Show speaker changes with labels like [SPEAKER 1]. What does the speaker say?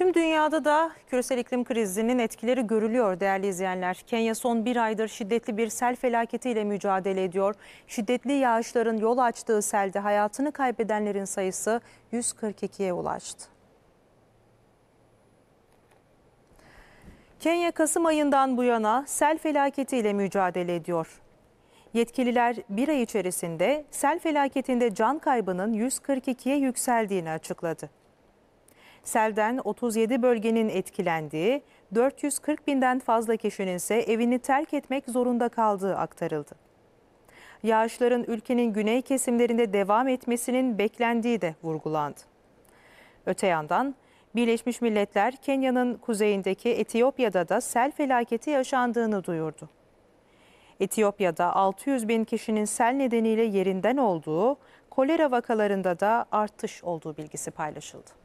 [SPEAKER 1] Tüm dünyada da küresel iklim krizinin etkileri görülüyor değerli izleyenler. Kenya son bir aydır şiddetli bir sel felaketiyle mücadele ediyor. Şiddetli yağışların yol açtığı selde hayatını kaybedenlerin sayısı 142'ye ulaştı. Kenya Kasım ayından bu yana sel felaketiyle mücadele ediyor. Yetkililer bir ay içerisinde sel felaketinde can kaybının 142'ye yükseldiğini açıkladı. Selden 37 bölgenin etkilendiği, 440 binden fazla kişinin ise evini terk etmek zorunda kaldığı aktarıldı. Yağışların ülkenin güney kesimlerinde devam etmesinin beklendiği de vurgulandı. Öte yandan Birleşmiş Milletler Kenya'nın kuzeyindeki Etiyopya'da da sel felaketi yaşandığını duyurdu. Etiyopya'da 600 bin kişinin sel nedeniyle yerinden olduğu, kolera vakalarında da artış olduğu bilgisi paylaşıldı.